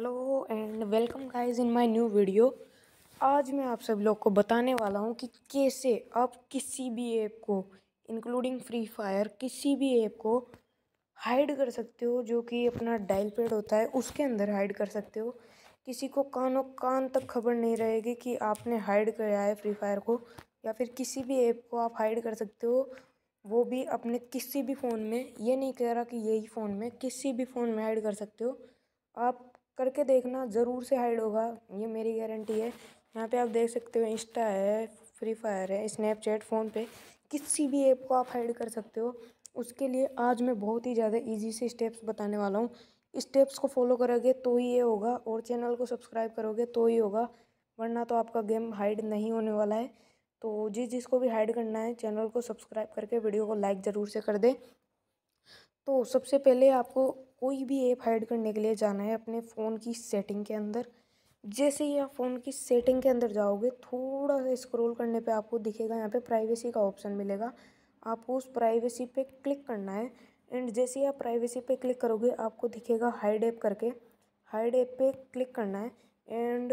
hello and welcome guys in my new video आज मैं आप सब लोग को बताने वाला हूँ कि कैसे आप किसी भी ऐप को इंक्लूडिंग फ्री फायर किसी भी ऐप को हाइड कर सकते हो जो कि अपना डायल पेड होता है उसके अंदर हाइड कर सकते हो किसी को कानों कान तक खबर नहीं रहेगी कि आपने हाइड कराया है फ्री फायर को या फिर किसी भी ऐप को आप हाइड कर सकते हो वो भी अपने किसी भी फ़ोन में ये नहीं कह रहा कि यही फ़ोन में किसी भी फ़ोन में हाइड कर सकते हो आप करके देखना ज़रूर से हाइड होगा ये मेरी गारंटी है यहाँ पे आप देख सकते हो इंस्टा है फ्री फायर है स्नैपचैट फ़ोन पे किसी भी ऐप को आप हाइड कर सकते हो उसके लिए आज मैं बहुत ही ज़्यादा इजी से स्टेप्स बताने वाला हूँ स्टेप्स को फॉलो करोगे तो ही ये होगा और चैनल को सब्सक्राइब करोगे तो ही होगा वरना तो आपका गेम हाइड नहीं होने वाला है तो जिस जिसको भी हाइड करना है चैनल को सब्सक्राइब करके वीडियो को लाइक ज़रूर से कर दें तो सबसे पहले आपको कोई भी ऐप हाइड करने के लिए जाना है अपने फ़ोन की सेटिंग के अंदर जैसे ही आप फ़ोन की सेटिंग के अंदर जाओगे थोड़ा सा स्क्रॉल करने पे आपको दिखेगा यहाँ पे प्राइवेसी का ऑप्शन मिलेगा आपको उस प्राइवेसी पे क्लिक करना है एंड जैसे ही आप प्राइवेसी पे क्लिक करोगे आपको दिखेगा हाइड ऐप करके हाइड ऐप पे क्लिक करना है एंड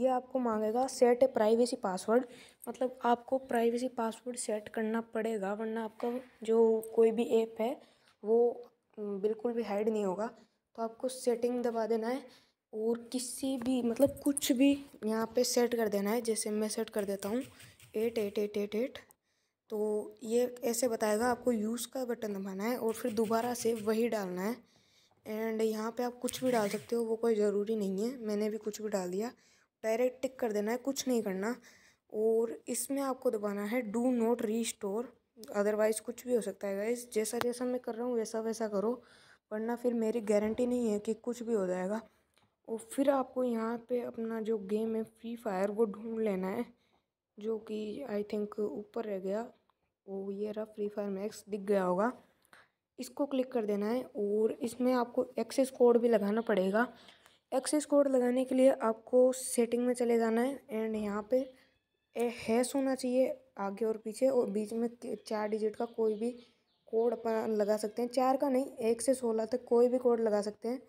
ये आपको मांगेगा सेट ए प्राइवेसी पासवर्ड मतलब आपको प्राइवेसी पासवर्ड सेट करना पड़ेगा वरना आपका जो कोई भी ऐप है वो बिल्कुल भी हाइड नहीं होगा तो आपको सेटिंग दबा देना है और किसी भी मतलब कुछ भी यहाँ पे सेट कर देना है जैसे मैं सेट कर देता हूँ eight eight eight eight eight तो ये ऐसे बताएगा आपको यूज़ का बटन दबाना है और फिर दोबारा से वही डालना है एंड यहाँ पे आप कुछ भी डाल सकते हो वो कोई ज़रूरी नहीं है मैंने भी कुछ भी डाल दिया डायरेक्ट टिक कर देना है कुछ नहीं करना और इसमें आपको दबाना है डू नोट री अदरवाइज़ कुछ भी हो सकता है गाइज जैसा जैसा मैं कर रहा हूँ वैसा वैसा करो वरना फिर मेरी गारंटी नहीं है कि कुछ भी हो जाएगा और फिर आपको यहाँ पे अपना जो गेम है फ्री फायर वो ढूंढ लेना है जो कि आई थिंक ऊपर रह गया वो ये रहा फ्री फायर मैक्स दिख गया होगा इसको क्लिक कर देना है और इसमें आपको एक्सेस कोड भी लगाना पड़ेगा एक्सेस कोड लगाने के लिए आपको सेटिंग में चले जाना है एंड यहाँ पर हैश होना चाहिए आगे और पीछे और बीच में चार डिजिट का कोई भी कोड अपन लगा सकते हैं चार का नहीं एक से सोलह तक कोई भी कोड लगा सकते हैं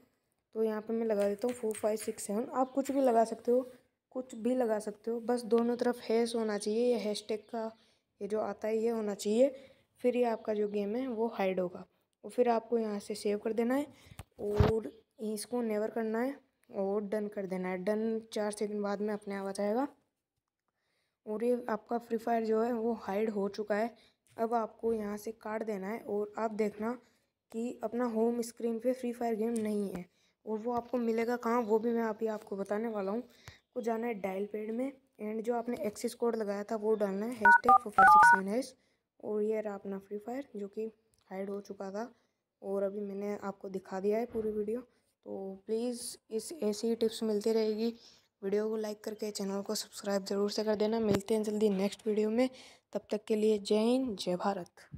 तो यहाँ पे मैं लगा देता हूँ फोर फाइव सिक्स सेवन आप कुछ भी लगा सकते हो कुछ भी लगा सकते हो बस दोनों तरफ हैश होना चाहिए या हैश टैग का ये जो आता है ये होना चाहिए फिर ये आपका जो गेम है वो हाइड होगा और फिर आपको यहाँ से सेव कर देना है और इसको नेवर करना है और डन कर देना है डन चार सेकेंड बाद में अपने आप आ जाएगा और ये आपका फ्री फायर जो है वो हाइड हो चुका है अब आपको यहाँ से काट देना है और आप देखना कि अपना होम स्क्रीन पे फ्री फायर गेम नहीं है और वो आपको मिलेगा कहाँ वो भी मैं अभी आपको बताने वाला हूँ आपको जाना है डायल पेड में एंड जो आपने एक्सिस कोड लगाया था वो डालना है hashtag four five six seven hash और ये रहा अपना फ्री फायर जो कि हाइड हो चुका था और अभी मैंने आपको दिखा दिया है पूरी वीडियो तो प्लीज़ इस ऐसी टिप्स मिलती रहेगी वीडियो को लाइक करके चैनल को सब्सक्राइब ज़रूर से कर देना मिलते हैं जल्दी नेक्स्ट वीडियो में तब तक के लिए जय हिंद जय भारत